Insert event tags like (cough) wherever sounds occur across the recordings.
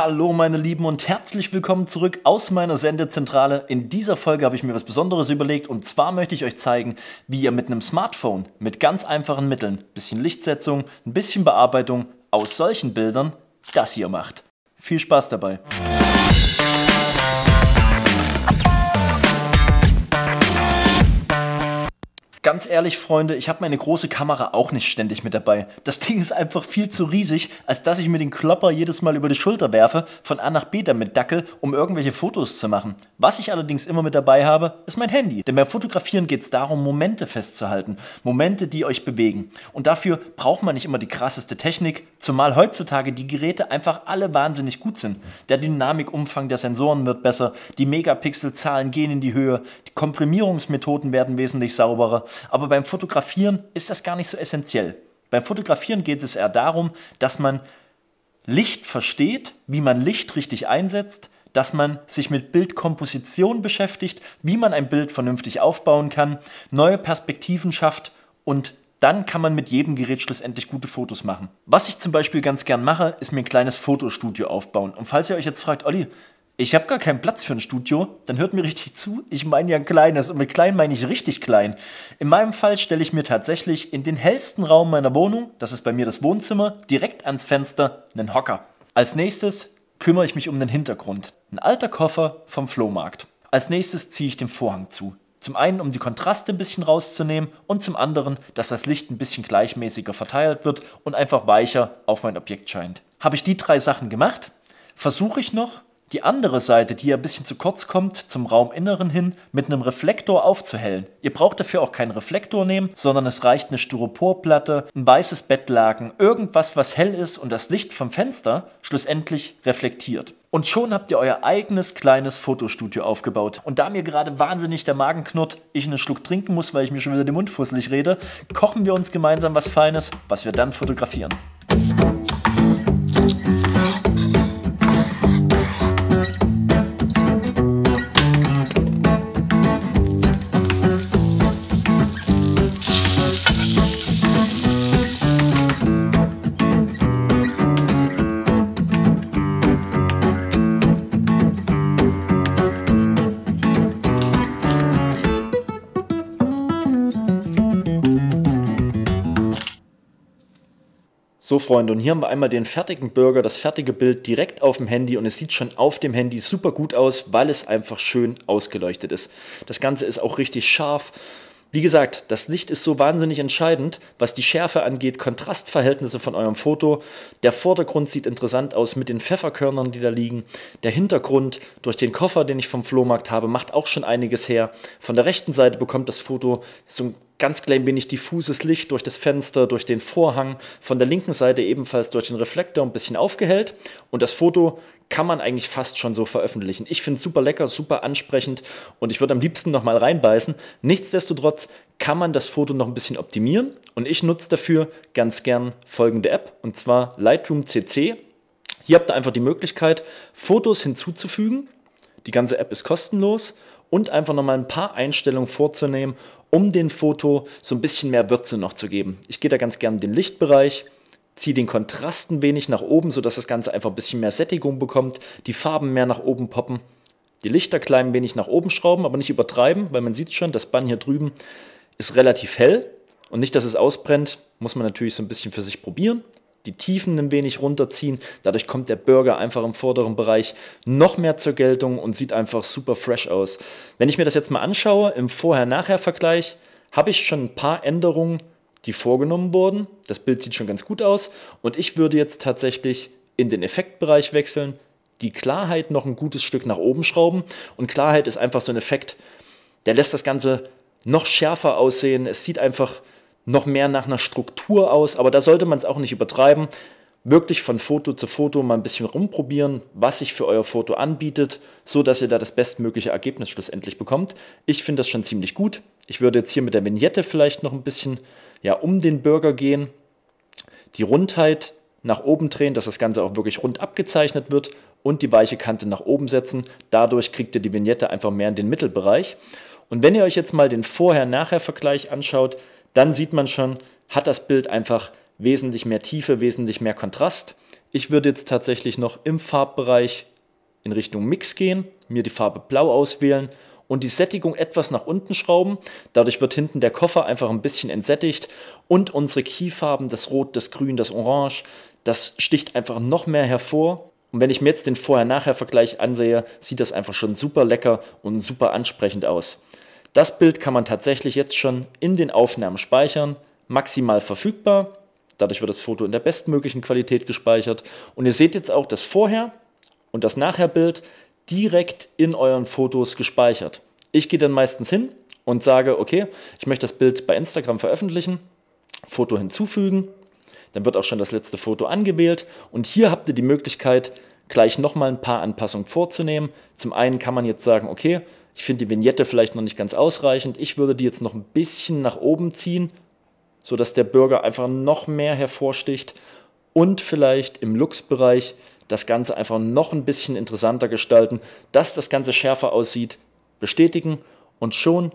Hallo meine Lieben und herzlich willkommen zurück aus meiner Sendezentrale. In dieser Folge habe ich mir was Besonderes überlegt und zwar möchte ich euch zeigen, wie ihr mit einem Smartphone mit ganz einfachen Mitteln, bisschen Lichtsetzung, ein bisschen Bearbeitung aus solchen Bildern das hier macht. Viel Spaß dabei! ganz ehrlich, Freunde, ich habe meine große Kamera auch nicht ständig mit dabei. Das (laughs) Ding ist einfach viel zu riesig, als dass ich mir den Klopper jedes Mal über die Schulter werfe, von A nach B damit dackel, um irgendwelche Fotos zu machen. Was ich allerdings immer mit dabei habe, ist mein Handy. Denn beim Fotografieren geht es darum, Momente festzuhalten. Momente, die euch bewegen. Und dafür braucht man nicht immer die krasseste Technik, zumal heutzutage die Geräte einfach alle wahnsinnig gut sind. Der Dynamikumfang der Sensoren wird besser, die Megapixelzahlen gehen in die Höhe, die Komprimierungsmethoden werden wesentlich sauberer aber beim Fotografieren ist das gar nicht so essentiell. Beim Fotografieren geht es eher darum, dass man Licht versteht, wie man Licht richtig einsetzt, dass man sich mit Bildkomposition beschäftigt, wie man ein Bild vernünftig aufbauen kann, neue Perspektiven schafft und dann kann man mit jedem Gerät schlussendlich gute Fotos machen. Was ich zum Beispiel ganz gern mache, ist mir ein kleines Fotostudio aufbauen. Und falls ihr euch jetzt fragt, Olli, ich habe gar keinen Platz für ein Studio, dann hört mir richtig zu. Ich meine ja ein kleines und mit klein meine ich richtig klein. In meinem Fall stelle ich mir tatsächlich in den hellsten Raum meiner Wohnung, das ist bei mir das Wohnzimmer, direkt ans Fenster einen Hocker. Als nächstes kümmere ich mich um den Hintergrund. Ein alter Koffer vom Flohmarkt. Als nächstes ziehe ich den Vorhang zu. Zum einen, um die Kontraste ein bisschen rauszunehmen und zum anderen, dass das Licht ein bisschen gleichmäßiger verteilt wird und einfach weicher auf mein Objekt scheint. Habe ich die drei Sachen gemacht? Versuche ich noch, die andere Seite, die ja ein bisschen zu kurz kommt, zum Rauminneren hin, mit einem Reflektor aufzuhellen. Ihr braucht dafür auch keinen Reflektor nehmen, sondern es reicht eine Styroporplatte, ein weißes Bettlaken, irgendwas, was hell ist und das Licht vom Fenster schlussendlich reflektiert. Und schon habt ihr euer eigenes kleines Fotostudio aufgebaut. Und da mir gerade wahnsinnig der Magen knurrt, ich einen Schluck trinken muss, weil ich mir schon wieder den Mund fusselig rede, kochen wir uns gemeinsam was Feines, was wir dann fotografieren. So, Freunde, und hier haben wir einmal den fertigen Burger, das fertige Bild direkt auf dem Handy und es sieht schon auf dem Handy super gut aus, weil es einfach schön ausgeleuchtet ist. Das Ganze ist auch richtig scharf. Wie gesagt, das Licht ist so wahnsinnig entscheidend, was die Schärfe angeht, Kontrastverhältnisse von eurem Foto. Der Vordergrund sieht interessant aus mit den Pfefferkörnern, die da liegen. Der Hintergrund durch den Koffer, den ich vom Flohmarkt habe, macht auch schon einiges her. Von der rechten Seite bekommt das Foto so ein ganz klein wenig diffuses Licht durch das Fenster, durch den Vorhang, von der linken Seite ebenfalls durch den Reflektor ein bisschen aufgehellt und das Foto kann man eigentlich fast schon so veröffentlichen. Ich finde es super lecker, super ansprechend und ich würde am liebsten nochmal reinbeißen. Nichtsdestotrotz kann man das Foto noch ein bisschen optimieren und ich nutze dafür ganz gern folgende App und zwar Lightroom CC. Hier habt ihr einfach die Möglichkeit, Fotos hinzuzufügen. Die ganze App ist kostenlos und einfach nochmal ein paar Einstellungen vorzunehmen um dem Foto so ein bisschen mehr Würze noch zu geben. Ich gehe da ganz gerne in den Lichtbereich, ziehe den Kontrast ein wenig nach oben, sodass das Ganze einfach ein bisschen mehr Sättigung bekommt, die Farben mehr nach oben poppen, die Lichter klein wenig nach oben schrauben, aber nicht übertreiben, weil man sieht schon, das Bann hier drüben ist relativ hell und nicht, dass es ausbrennt, muss man natürlich so ein bisschen für sich probieren die Tiefen ein wenig runterziehen. Dadurch kommt der Burger einfach im vorderen Bereich noch mehr zur Geltung und sieht einfach super fresh aus. Wenn ich mir das jetzt mal anschaue, im Vorher-Nachher-Vergleich, habe ich schon ein paar Änderungen, die vorgenommen wurden. Das Bild sieht schon ganz gut aus und ich würde jetzt tatsächlich in den Effektbereich wechseln, die Klarheit noch ein gutes Stück nach oben schrauben und Klarheit ist einfach so ein Effekt, der lässt das Ganze noch schärfer aussehen. Es sieht einfach noch mehr nach einer Struktur aus, aber da sollte man es auch nicht übertreiben. Wirklich von Foto zu Foto mal ein bisschen rumprobieren, was sich für euer Foto anbietet, so dass ihr da das bestmögliche Ergebnis schlussendlich bekommt. Ich finde das schon ziemlich gut. Ich würde jetzt hier mit der Vignette vielleicht noch ein bisschen ja, um den Burger gehen, die Rundheit nach oben drehen, dass das Ganze auch wirklich rund abgezeichnet wird und die weiche Kante nach oben setzen. Dadurch kriegt ihr die Vignette einfach mehr in den Mittelbereich. Und wenn ihr euch jetzt mal den Vorher-Nachher-Vergleich anschaut, dann sieht man schon, hat das Bild einfach wesentlich mehr Tiefe, wesentlich mehr Kontrast. Ich würde jetzt tatsächlich noch im Farbbereich in Richtung Mix gehen, mir die Farbe Blau auswählen und die Sättigung etwas nach unten schrauben. Dadurch wird hinten der Koffer einfach ein bisschen entsättigt und unsere Keyfarben, das Rot, das Grün, das Orange, das sticht einfach noch mehr hervor. Und wenn ich mir jetzt den Vorher-Nachher-Vergleich ansehe, sieht das einfach schon super lecker und super ansprechend aus. Das Bild kann man tatsächlich jetzt schon in den Aufnahmen speichern, maximal verfügbar. Dadurch wird das Foto in der bestmöglichen Qualität gespeichert. Und ihr seht jetzt auch das Vorher- und das Nachher-Bild direkt in euren Fotos gespeichert. Ich gehe dann meistens hin und sage, okay, ich möchte das Bild bei Instagram veröffentlichen, Foto hinzufügen. Dann wird auch schon das letzte Foto angewählt. Und hier habt ihr die Möglichkeit, gleich nochmal ein paar Anpassungen vorzunehmen. Zum einen kann man jetzt sagen, okay, ich finde die Vignette vielleicht noch nicht ganz ausreichend. Ich würde die jetzt noch ein bisschen nach oben ziehen, sodass der Bürger einfach noch mehr hervorsticht und vielleicht im Lux-Bereich das Ganze einfach noch ein bisschen interessanter gestalten, dass das Ganze schärfer aussieht, bestätigen und schon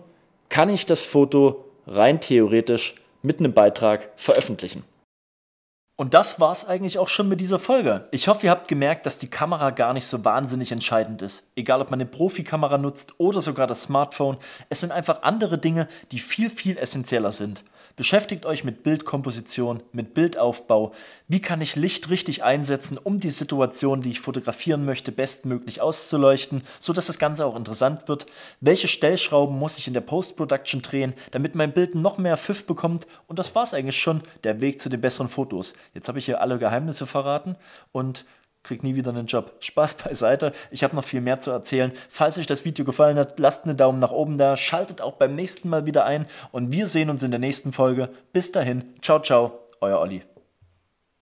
kann ich das Foto rein theoretisch mit einem Beitrag veröffentlichen. Und das war's eigentlich auch schon mit dieser Folge. Ich hoffe, ihr habt gemerkt, dass die Kamera gar nicht so wahnsinnig entscheidend ist. Egal, ob man eine Profikamera nutzt oder sogar das Smartphone, es sind einfach andere Dinge, die viel, viel essentieller sind. Beschäftigt euch mit Bildkomposition, mit Bildaufbau. Wie kann ich Licht richtig einsetzen, um die Situation, die ich fotografieren möchte, bestmöglich auszuleuchten, sodass das Ganze auch interessant wird? Welche Stellschrauben muss ich in der Post-Production drehen, damit mein Bild noch mehr Pfiff bekommt? Und das war es eigentlich schon, der Weg zu den besseren Fotos. Jetzt habe ich hier alle Geheimnisse verraten und krieg nie wieder einen Job. (laughs) Spaß beiseite, ich habe noch viel mehr zu erzählen. Falls euch das Video gefallen hat, lasst einen Daumen nach oben da, schaltet auch beim nächsten Mal wieder ein und wir sehen uns in der nächsten Folge. Bis dahin, ciao, ciao, euer Olli.